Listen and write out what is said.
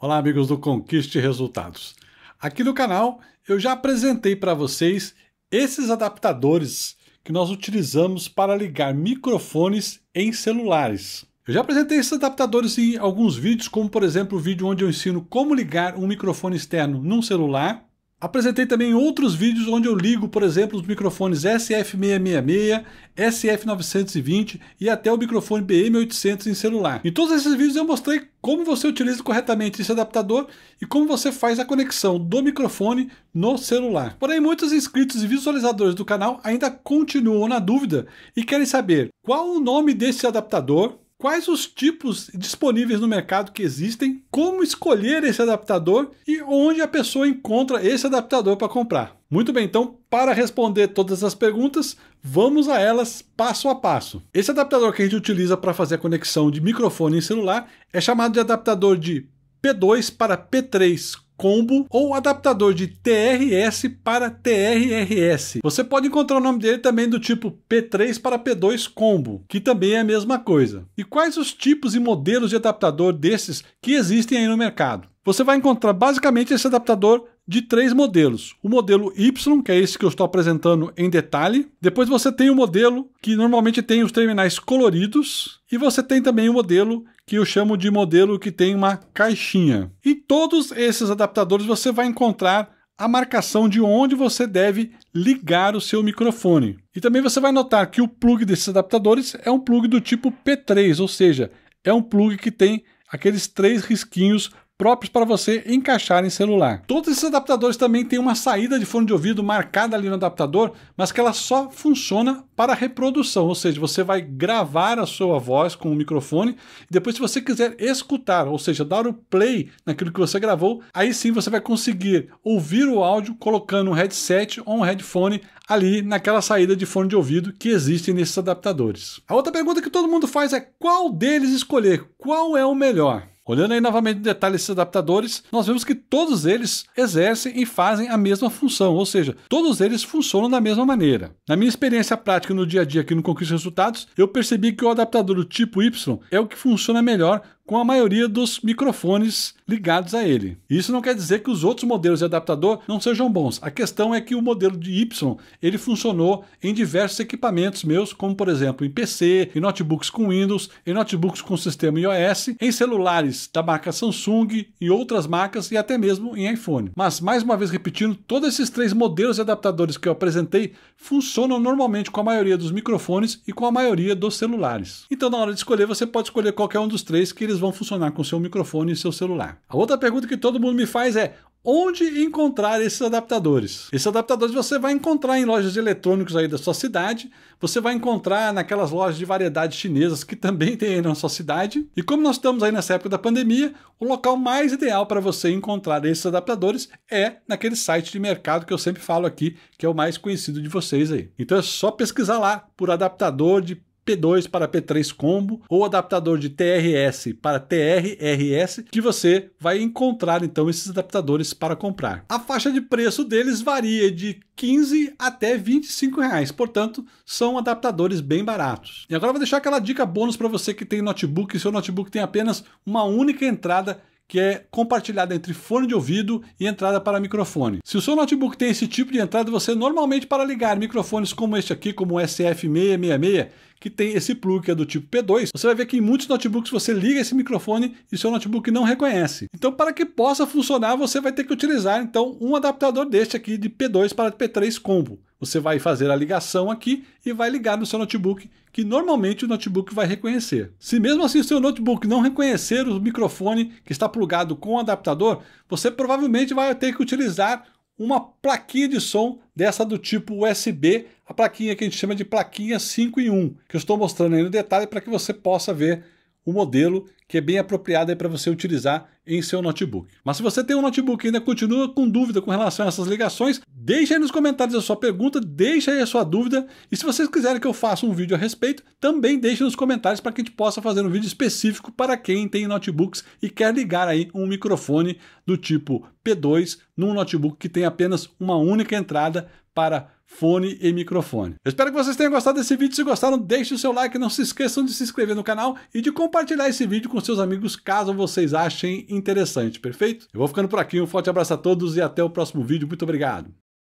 Olá, amigos do Conquiste Resultados. Aqui no canal eu já apresentei para vocês esses adaptadores que nós utilizamos para ligar microfones em celulares. Eu já apresentei esses adaptadores em alguns vídeos, como por exemplo o vídeo onde eu ensino como ligar um microfone externo num celular Apresentei também outros vídeos onde eu ligo, por exemplo, os microfones SF666, SF920 e até o microfone BM800 em celular. Em todos esses vídeos eu mostrei como você utiliza corretamente esse adaptador e como você faz a conexão do microfone no celular. Porém, muitos inscritos e visualizadores do canal ainda continuam na dúvida e querem saber qual o nome desse adaptador, quais os tipos disponíveis no mercado que existem, como escolher esse adaptador e onde a pessoa encontra esse adaptador para comprar. Muito bem, então, para responder todas as perguntas, vamos a elas passo a passo. Esse adaptador que a gente utiliza para fazer a conexão de microfone em celular é chamado de adaptador de P2 para P3 combo ou adaptador de TRS para TRRS. Você pode encontrar o nome dele também do tipo P3 para P2 combo, que também é a mesma coisa. E quais os tipos e modelos de adaptador desses que existem aí no mercado? Você vai encontrar basicamente esse adaptador de três modelos. O modelo Y, que é esse que eu estou apresentando em detalhe. Depois você tem o modelo que normalmente tem os terminais coloridos. E você tem também o modelo que eu chamo de modelo que tem uma caixinha. Em todos esses adaptadores você vai encontrar a marcação de onde você deve ligar o seu microfone. E também você vai notar que o plug desses adaptadores é um plug do tipo P3, ou seja, é um plug que tem aqueles três risquinhos próprios para você encaixar em celular. Todos esses adaptadores também têm uma saída de fone de ouvido marcada ali no adaptador, mas que ela só funciona para reprodução, ou seja, você vai gravar a sua voz com o microfone, e depois se você quiser escutar, ou seja, dar o play naquilo que você gravou, aí sim você vai conseguir ouvir o áudio colocando um headset ou um headphone ali naquela saída de fone de ouvido que existem nesses adaptadores. A outra pergunta que todo mundo faz é qual deles escolher? Qual é o melhor? Olhando aí novamente o detalhe desses adaptadores, nós vemos que todos eles exercem e fazem a mesma função, ou seja, todos eles funcionam da mesma maneira. Na minha experiência prática no dia a dia aqui no Conquista Resultados, eu percebi que o adaptador do tipo Y é o que funciona melhor com a maioria dos microfones ligados a ele. Isso não quer dizer que os outros modelos de adaptador não sejam bons. A questão é que o modelo de Y ele funcionou em diversos equipamentos meus, como por exemplo em PC, em notebooks com Windows, em notebooks com sistema iOS, em celulares da marca Samsung e outras marcas e até mesmo em iPhone. Mas mais uma vez repetindo, todos esses três modelos de adaptadores que eu apresentei funcionam normalmente com a maioria dos microfones e com a maioria dos celulares. Então na hora de escolher você pode escolher qualquer um dos três que eles vão funcionar com seu microfone e seu celular. A outra pergunta que todo mundo me faz é: onde encontrar esses adaptadores. Esses adaptadores você vai encontrar em lojas de eletrônicos aí da sua cidade, você vai encontrar naquelas lojas de variedades chinesas que também tem aí na sua cidade. E como nós estamos aí nessa época da pandemia, o local mais ideal para você encontrar esses adaptadores é naquele site de mercado que eu sempre falo aqui, que é o mais conhecido de vocês aí. Então é só pesquisar lá por adaptador de P2 para P3 combo ou adaptador de TRS para TRRS que você vai encontrar então esses adaptadores para comprar. A faixa de preço deles varia de 15 até 25 reais, portanto são adaptadores bem baratos. E agora vou deixar aquela dica bônus para você que tem notebook e seu notebook tem apenas uma única entrada que é compartilhada entre fone de ouvido e entrada para microfone. Se o seu notebook tem esse tipo de entrada, você normalmente para ligar microfones como este aqui, como o SF666, que tem esse plug que é do tipo P2, você vai ver que em muitos notebooks você liga esse microfone e seu notebook não reconhece. Então, para que possa funcionar, você vai ter que utilizar então um adaptador deste aqui de P2 para P3 combo. Você vai fazer a ligação aqui e vai ligar no seu notebook, que normalmente o notebook vai reconhecer. Se mesmo assim o seu notebook não reconhecer o microfone que está plugado com o adaptador, você provavelmente vai ter que utilizar uma plaquinha de som dessa do tipo USB, a plaquinha que a gente chama de plaquinha 5 em 1, que eu estou mostrando aí no detalhe para que você possa ver o modelo que é bem apropriado para você utilizar em seu notebook. Mas se você tem um notebook e ainda continua com dúvida com relação a essas ligações, deixa aí nos comentários a sua pergunta, deixa aí a sua dúvida. E se vocês quiserem que eu faça um vídeo a respeito, também deixe nos comentários para que a gente possa fazer um vídeo específico para quem tem notebooks e quer ligar aí um microfone do tipo P2 num notebook que tem apenas uma única entrada para fone e microfone. Eu espero que vocês tenham gostado desse vídeo. Se gostaram, deixe o seu like, não se esqueçam de se inscrever no canal e de compartilhar esse vídeo com seus amigos caso vocês achem interessante, perfeito? Eu vou ficando por aqui, um forte abraço a todos e até o próximo vídeo. Muito obrigado!